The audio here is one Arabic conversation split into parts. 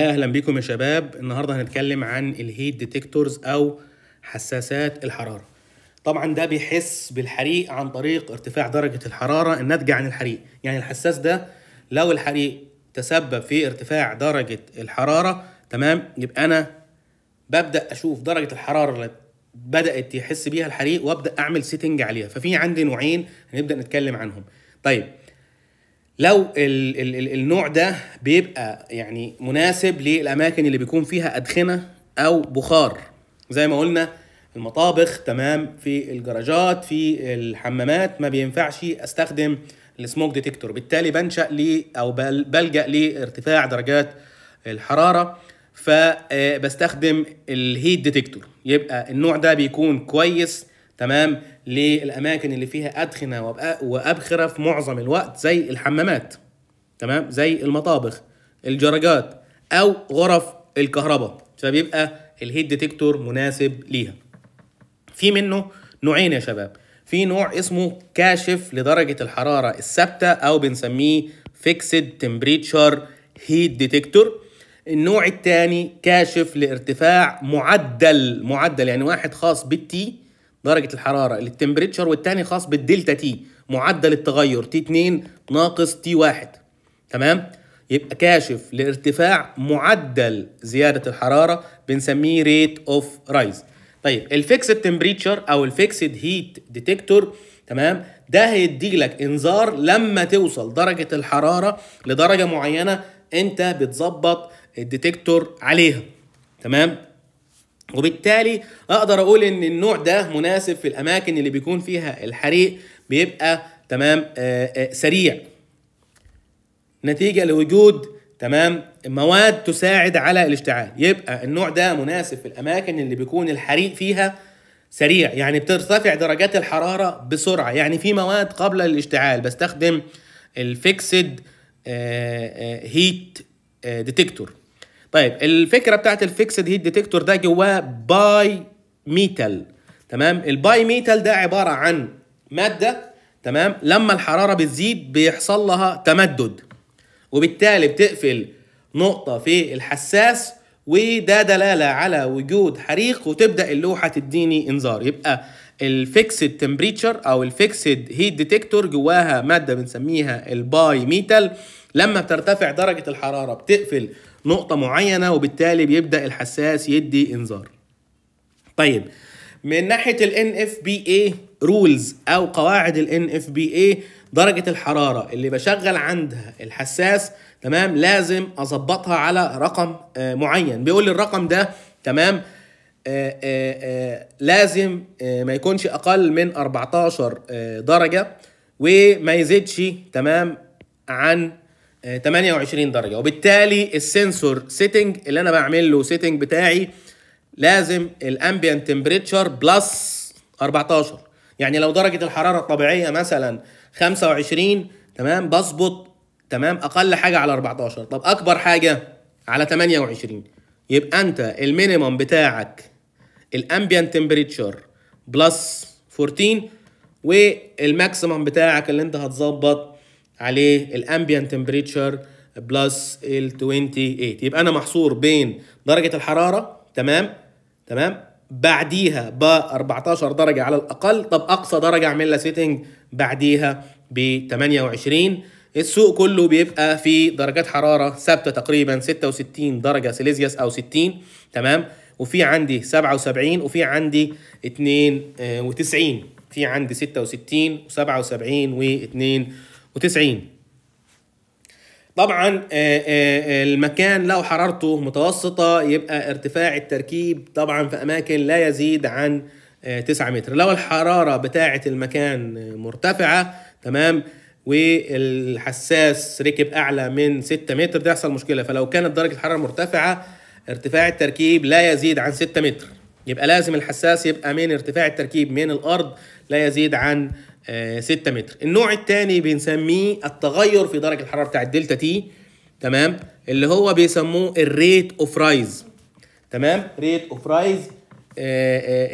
اهلا بيكم يا شباب النهارده هنتكلم عن الهيت ديتكتورز او حساسات الحراره طبعا ده بيحس بالحريق عن طريق ارتفاع درجه الحراره الناتجه عن الحريق يعني الحساس ده لو الحريق تسبب في ارتفاع درجه الحراره تمام يبقى انا ببدا اشوف درجه الحراره اللي بدات يحس بيها الحريق وابدا اعمل سيتنج عليها ففي عندي نوعين هنبدا نتكلم عنهم طيب لو الـ الـ الـ النوع ده بيبقى يعني مناسب للاماكن اللي بيكون فيها ادخنه او بخار زي ما قلنا المطابخ تمام في الجراجات في الحمامات ما بينفعش استخدم السموك ديتكتور بالتالي بنشا لي او بلجا لارتفاع درجات الحراره فبستخدم الهيت ديتكتور يبقى النوع ده بيكون كويس تمام للاماكن اللي فيها ادخنه وابخره في معظم الوقت زي الحمامات تمام زي المطابخ الجرجات او غرف الكهرباء فبيبقى الهيت ديتكتور مناسب ليها في منه نوعين يا شباب في نوع اسمه كاشف لدرجة الحرارة الثابتة أو بنسميه فيكسد تمبريتشر هيت ديتكتور النوع الثاني كاشف لارتفاع معدل معدل يعني واحد خاص بالتي درجه الحراره للتمبريتشر والثاني خاص بالدلتا تي معدل التغير تي 2 ناقص تي 1 تمام يبقى كاشف لارتفاع معدل زياده الحراره بنسميه ريت اوف رايز طيب الفيكسد تمبريتشر او الفيكسد هيت ديتكتور تمام ده هيدي لك انذار لما توصل درجه الحراره لدرجه معينه انت بتظبط الديتكتور عليها تمام وبالتالي اقدر اقول ان النوع ده مناسب في الاماكن اللي بيكون فيها الحريق بيبقى تمام آه، آه، سريع نتيجه لوجود تمام مواد تساعد على الاشتعال يبقى النوع ده مناسب في الاماكن اللي بيكون الحريق فيها سريع يعني بترتفع درجات الحراره بسرعه يعني في مواد قابله للاشتعال بستخدم الفيكسد هيت ديتكتور طيب الفكره بتاعت الفيكسد هيت ديتكتور ده جواه باي ميتال تمام الباي ميتال ده عباره عن ماده تمام لما الحراره بتزيد بيحصل لها تمدد وبالتالي بتقفل نقطه في الحساس وده دلاله على وجود حريق وتبدا اللوحه تديني انذار يبقى الفيكسد تمبريتشر او الفيكسد هيت ديتكتور جواها ماده بنسميها الباي ميتال لما بترتفع درجة الحرارة بتقفل نقطة معينة وبالتالي بيبدأ الحساس يدي إنذار طيب من ناحية ال NFPA rules أو قواعد ال NFPA درجة الحرارة اللي بشغل عندها الحساس تمام لازم أظبطها على رقم آه، معين بيقول لي الرقم ده تمام آآ آه، آآ آه، لازم آآ ما يكونش اقل من 14 درجه وما يزيدش تمام عن 28 درجه وبالتالي السنسور سيتنج اللي انا بعمل له سيتنج بتاعي لازم الامبيانت تمبريتشر بلس 14 يعني لو درجه الحراره الطبيعيه مثلا 25 تمام بظبط تمام اقل حاجه على 14 طب اكبر حاجه على 28 يبقى انت المينيموم بتاعك الامبيانت تمبريتشر بلس 14 والماكسيمم بتاعك اللي انت هتظبط عليه الامبيان تمبريتشر بلس ال 28 يبقى انا محصور بين درجه الحراره تمام تمام بعديها ب 14 درجه على الاقل طب اقصى درجه اعمل لها سيتنج بعديها ب 28 السوق كله بيبقى في درجات حراره ثابته تقريبا 66 درجه سيليزيوس او 60 تمام وفي عندي 77 وفي عندي 92 آه، في عندي 66 و77 و 2 وتسعين طبعا آه، آه، آه، المكان لو حرارته متوسطة يبقى ارتفاع التركيب طبعا في أماكن لا يزيد عن 9 متر لو الحرارة بتاعة المكان مرتفعة تمام والحساس ركب أعلى من 6 متر تحصل مشكلة فلو كانت درجة الحرارة مرتفعة ارتفاع التركيب لا يزيد عن 6 متر يبقى لازم الحساس يبقى من ارتفاع التركيب من الأرض لا يزيد عن 6 آه، متر النوع الثاني بنسميه التغير في درجه الحراره بتاعه الدلتا تي تمام اللي هو بيسموه الريت اوف رايز تمام ريت اوف رايز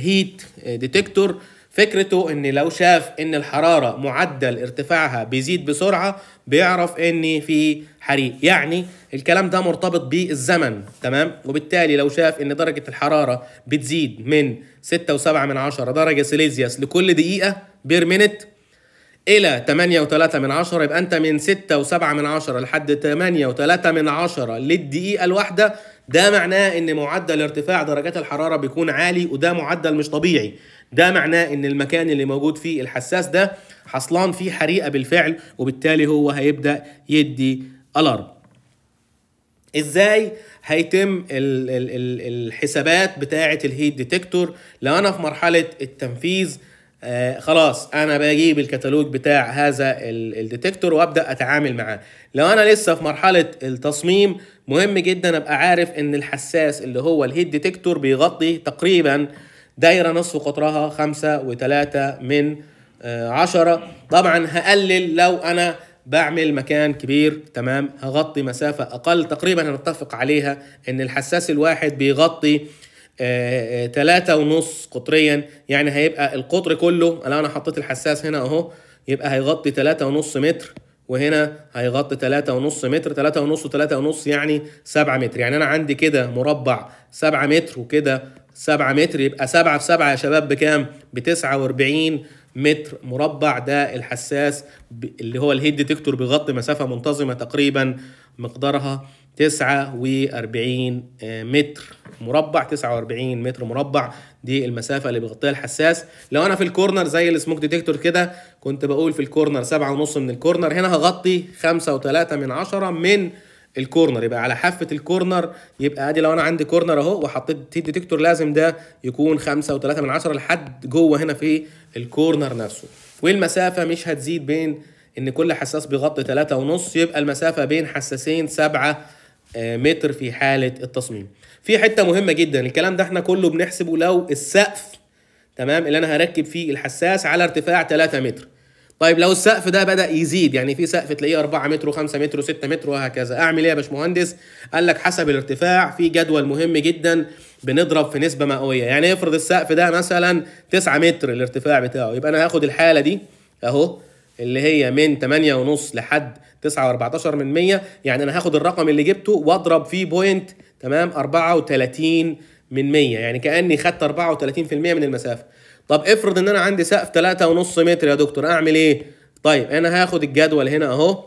هيت ديتكتور فكرته ان لو شاف ان الحراره معدل ارتفاعها بيزيد بسرعه بيعرف ان في حريق يعني الكلام ده مرتبط بالزمن تمام وبالتالي لو شاف ان درجه الحراره بتزيد من 6.7 من عشرة درجه سيليزياس لكل دقيقه بير منت الى 8.3 من عشرة يبقى انت من 6.7 من عشرة لحد 8.3 من عشرة للدقيقه الواحده ده معناه ان معدل ارتفاع درجات الحراره بيكون عالي وده معدل مش طبيعي ده معناه ان المكان اللي موجود فيه الحساس ده حصلان فيه حريقه بالفعل وبالتالي هو هيبدا يدي الارم ازاي هيتم الحسابات بتاعه الهيت ديتكتور لو انا في مرحله التنفيذ آه خلاص انا بجيب الكتالوج بتاع هذا الديتكتور وابدا اتعامل معاه لو انا لسه في مرحله التصميم مهم جدا ابقى عارف ان الحساس اللي هو الهيت ديتكتور بيغطي تقريبا دايره نصف قطرها خمسة وثلاثة من آه عشرة طبعا هقلل لو انا بعمل مكان كبير تمام هغطي مسافة أقل تقريبا هنتفق عليها إن الحساس الواحد بيغطي ثلاثة آه، تلاتة ونص قطريا يعني هيبقى القطر كله الآن أنا حطيت الحساس هنا أهو يبقى هيغطي تلاتة ونص متر وهنا هيغطي تلاتة ونص متر تلاتة ونص وتلاتة ونص يعني سبعة متر يعني أنا عندي كده مربع سبعة متر وكده سبعة متر يبقى سبعة في سبعة يا شباب بكام؟ بتسعة وأربعين متر مربع ده الحساس اللي هو الهيد ديتكتور بيغطي مسافه منتظمه تقريبا مقدارها 49 آه، متر مربع 49 متر مربع دي المسافة اللي بيغطيها الحساس لو أنا في الكورنر زي السموك ديتكتور كده كنت بقول في الكورنر 7.5 من الكورنر هنا هغطي 5.3 من 10 من الكورنر يبقى على حافه الكورنر يبقى ادي لو انا عندي كورنر اهو وحطيت تي ديتكتور لازم ده يكون 5 و3 من 10 لحد جوه هنا في الكورنر نفسه والمسافه مش هتزيد بين ان كل حساس بيغطي 3 ونص يبقى المسافه بين حساسين 7 آه، متر في حاله التصميم في حته مهمه جدا الكلام ده احنا كله بنحسبه لو السقف تمام اللي انا هركب فيه الحساس على ارتفاع 3 متر طيب لو السقف ده بدا يزيد يعني في سقف تلاقيه 4 متر و5 متر و6 متر وهكذا اعمل ايه يا باشمهندس قال لك حسب الارتفاع في جدول مهم جدا بنضرب في نسبه مئويه يعني افرض السقف ده مثلا 9 متر الارتفاع بتاعه يبقى انا هاخد الحاله دي اهو اللي هي من 8.5 لحد 9.14 من 100 يعني انا هاخد الرقم اللي جبته واضرب فيه بوينت تمام 34 من 100 يعني كاني خدت 34% من المسافه طب افرض ان انا عندي سقف 3.5 متر يا دكتور اعمل ايه طيب انا هاخد الجدول هنا اهو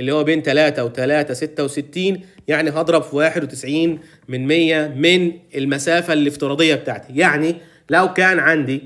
اللي هو بين 3 و 3 66 يعني هضرب في 91 من 100 من المسافة الافتراضية بتاعتي يعني لو كان عندي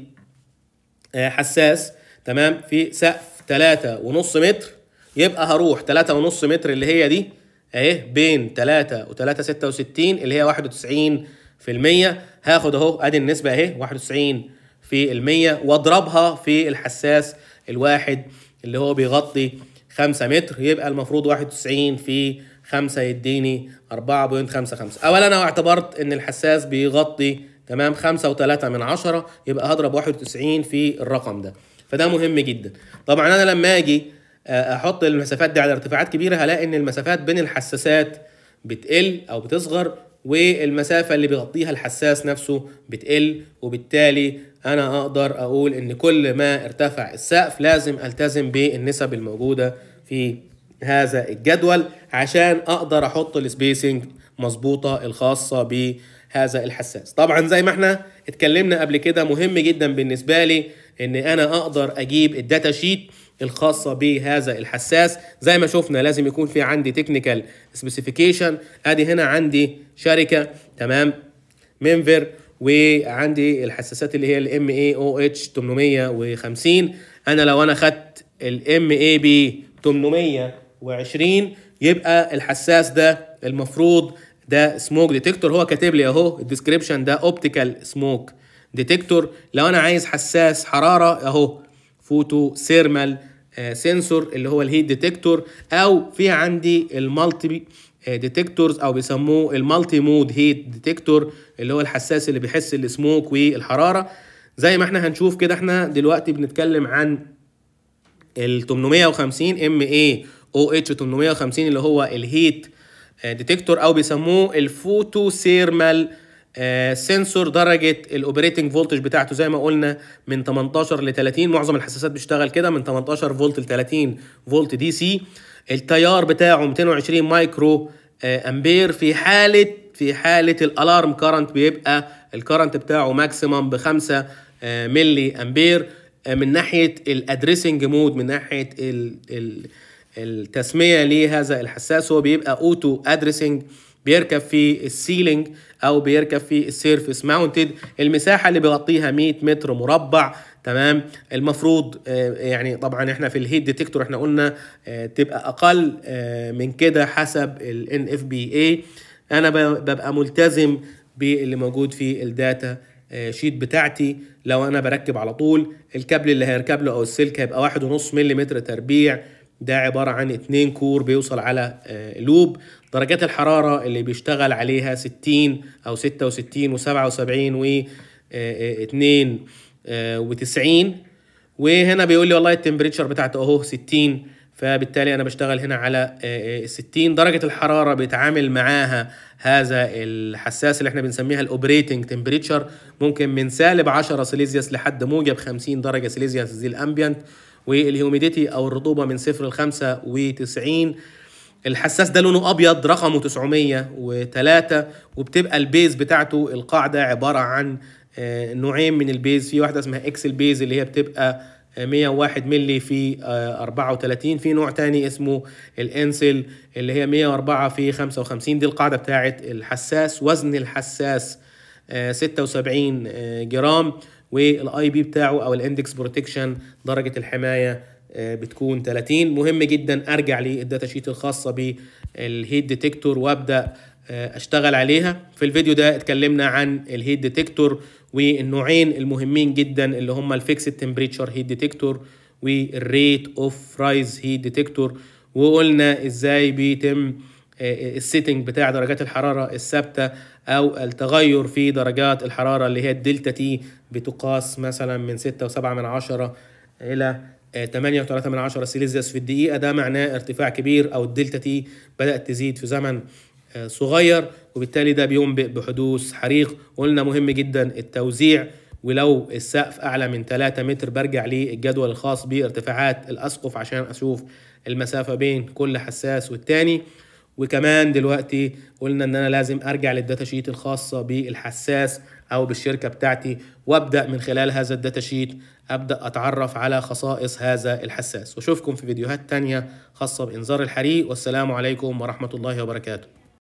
آه، حساس تمام في سقف 3.5 متر يبقى هروح 3.5 متر اللي هي دي اهي بين 3 و 3 66 اللي هي 91 في المية هاخد اهو ادي النسبة اهي 91 في المية واضربها في الحساس الواحد اللي هو بيغطي خمسة متر يبقى المفروض واحد وتسعين في خمسة يديني أربعة بوينت خمسة خمسة أولا أنا اعتبرت إن الحساس بيغطي تمام خمسة وتلاتة من عشرة يبقى هضرب واحد وتسعين في الرقم ده فده مهم جدا طبعا أنا لما أجي آه، أحط المسافات دي على ارتفاعات كبيرة هلاقي إن المسافات بين الحساسات بتقل أو بتصغر والمسافة اللي بيغطيها الحساس نفسه بتقل وبالتالي أنا أقدر أقول إن كل ما ارتفع السقف لازم ألتزم بالنسب الموجودة في هذا الجدول عشان أقدر أحط السبيسنج مظبوطة الخاصة بهذا الحساس طبعا زي ما احنا اتكلمنا قبل كده مهم جدا بالنسبة لي إن أنا أقدر أجيب الداتا شيت الخاصه بهذا الحساس زي ما شفنا لازم يكون في عندي تكنيكال سبيسيفيكيشن ادي هنا عندي شركه تمام منفر وعندي الحساسات اللي هي الام اي او اتش 850 انا لو انا خدت الام اي بي 820 يبقى الحساس ده المفروض ده سموك ديتكتور هو كاتب لي اهو الديسكريبشن ده اوبتيكال سموك ديتكتور لو انا عايز حساس حراره اهو فوتو سيرمال آه، سنسور اللي هو الهيت ديتكتور او في عندي المالتي آه، ديتكتورز او بيسموه المالتي مود هيت ديتكتور اللي هو الحساس اللي بيحس السموك والحراره زي ما احنا هنشوف كده احنا دلوقتي بنتكلم عن ال 850 ام اي او اتش 850 اللي هو الهيت آه، ديتكتور او بيسموه الفوتو سيرمال آه، سنسور درجه الاوبريتنج فولتج بتاعته زي ما قلنا من 18 ل 30 معظم الحساسات بيشتغل كده من 18 فولت ل 30 فولت دي سي التيار بتاعه 220 مايكرو آه، امبير في حاله في حاله الالارم كارنت بيبقى الكارنت بتاعه ماكسيمم ب 5 ملي امبير آه، من ناحيه الادريسنج مود من ناحيه التسميه لهذا الحساس هو بيبقى اوتو ادريسنج بيركب في السيلينج او بيركب في السيرفس ماونتد المساحه اللي بيغطيها 100 متر مربع تمام المفروض آه، يعني طبعا احنا في الهيت ديتكتور احنا قلنا آه، تبقى اقل آه، من كده حسب ال NFPA انا ببقى ملتزم باللي موجود في الداتا شيت بتاعتي لو انا بركب على طول الكابل اللي هيركب له او السلك هيبقى واحد ونص ملم تربيع ده عبارة عن اتنين كور بيوصل على لوب درجات الحرارة اللي بيشتغل عليها 60 أو 66 و77 و2 و90 وهنا بيقول لي والله التمبريتشر بتاعته أهو 60 فبالتالي أنا بشتغل هنا على 60 آه، آه، درجة الحرارة بيتعامل معاها هذا الحساس اللي احنا بنسميها الاوبريتنج تمبريتشر ممكن من سالب 10 سيليزيوس لحد موجب 50 درجة سيليزيوس زي الأمبيانت والهيوميديتي أو الرطوبة من 0 ل 95 الحساس ده لونه ابيض رقمه 903 وبتبقى البيز بتاعته القاعده عباره عن آه، نوعين من البيز في واحده اسمها اكسل بيز اللي هي بتبقى 101 آه، مللي في 34 آه، في نوع تاني اسمه الانسل اللي هي 104 في 55 دي القاعده بتاعه الحساس وزن الحساس 76 جرام والاي بي بتاعه او الاندكس بروتكشن درجه الحمايه آه، بتكون 30 مهم جدا ارجع للداتا شيت الخاصه بالهيد ديتكتور وابدا آه، اشتغل عليها في الفيديو ده اتكلمنا عن الهيد ديتكتور والنوعين المهمين جدا اللي هم الفيكسد تمبريتشر هيد ديتكتور والريت اوف رايز هيد ديتكتور وقلنا ازاي بيتم آه، السيتنج بتاع درجات الحرارة الثابتة أو التغير في درجات الحرارة اللي هي الدلتا تي بتقاس مثلا من 6.7 من إلى 8.3 آه، سيليزيوس في الدقيقة ده معناه ارتفاع كبير أو الدلتا تي بدأت تزيد في زمن آه، صغير وبالتالي ده بينبئ بحدوث حريق قلنا مهم جدا التوزيع ولو السقف أعلى من 3 متر برجع للجدول الخاص بارتفاعات الأسقف عشان أشوف المسافة بين كل حساس والتاني وكمان دلوقتي قلنا ان انا لازم ارجع للداتا شيت الخاصه بالحساس او بالشركه بتاعتي وابدا من خلال هذا الداتا شيت أبدأ أتعرف على خصائص هذا الحساس وأشوفكم في فيديوهات تانية خاصة بإنذار الحريق والسلام عليكم ورحمة الله وبركاته